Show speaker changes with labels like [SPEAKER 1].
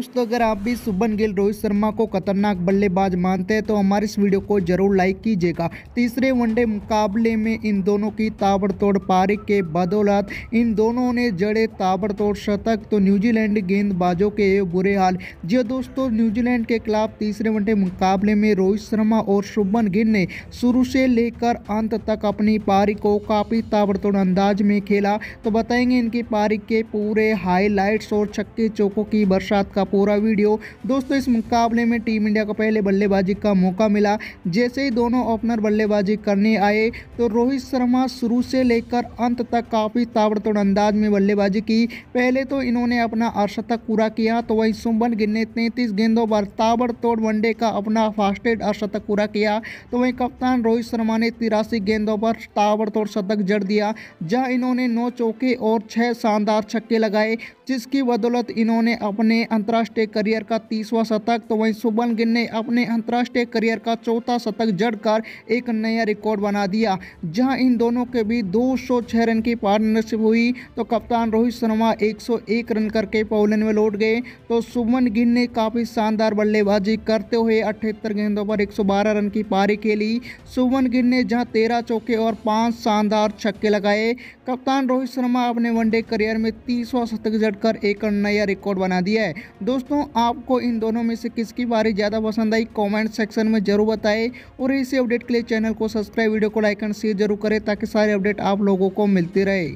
[SPEAKER 1] दोस्तों अगर आप भी सुबन गिल रोहित शर्मा को खतरनाक बल्लेबाज मानते हैं तो हमारे इस वीडियो को जरूर लाइक कीजिएगा तीसरे वनडे मुकाबले में इन दोनों की ताबड़तोड़ पारी के बदौलत इन दोनों ने जड़े ताबड़तोड़ शतक तो न्यूजीलैंड गेंदबाजों के बुरे हाल जी हाँ दोस्तों न्यूजीलैंड के खिलाफ तीसरे वनडे मुकाबले में रोहित शर्मा और शुभन गिल ने शुरू से लेकर अंत तक अपनी पारी को काफ़ी ताबड़तोड़ अंदाज में खेला तो बताएंगे इनकी पारी के पूरे हाईलाइट्स और छक्के चौकों की बरसात का पूरा वीडियो दोस्तों इस मुकाबले में टीम इंडिया को पहले बल्लेबाजी का मौका मिला जैसे ही दोनों ओपनर बल्लेबाजी करने आए तो रोहित शर्मा शुरू से लेकर अंत तक काफ़ी ताबड़तोड़ अंदाज में बल्लेबाजी की पहले तो इन्होंने अपना अर्शतक पूरा किया तो वहीं सुमन गिन ने तैंतीस गेंदों पर ताबड़तोड़ वनडे का अपना फास्टेड अर्शतक पूरा किया तो वहीं कप्तान रोहित शर्मा ने तिरासी गेंदों पर ताबड़तोड़ शतक जड़ दिया जहां इन्होंने नौ चौके और छह शानदार छक्के लगाए जिसकी बदौलत इन्होंने अपने अंतरा अंतर्राष्ट्रीय करियर का तीसवा शतक तो वहीं सुबन गिल ने अपने अंतर्राष्ट्रीय करियर का चौथा शतक जड़कर एक नया रिकॉर्ड बना दिया जहां इन दोनों के बीच दो रन की पार्टनरशिप हुई तो कप्तान रोहित शर्मा एक रन करके पौलन में लौट गए तो सुबन गिल ने काफ़ी शानदार बल्लेबाजी करते हुए अठहत्तर गेंदों पर एक रन की पारी खेली सुबन गिल ने जहाँ तेरह चौके और पाँच शानदार छक्के लगाए कप्तान रोहित शर्मा अपने वनडे करियर में तीसवा शतक जड़कर एक नया रिकॉर्ड बना दिया है दोस्तों आपको इन दोनों में से किसकी बारी ज़्यादा पसंद आई कमेंट सेक्शन में ज़रूर बताएं और इसी अपडेट के लिए चैनल को सब्सक्राइब वीडियो को लाइक एंड शेयर जरूर करें ताकि सारे अपडेट आप लोगों को मिलती रहे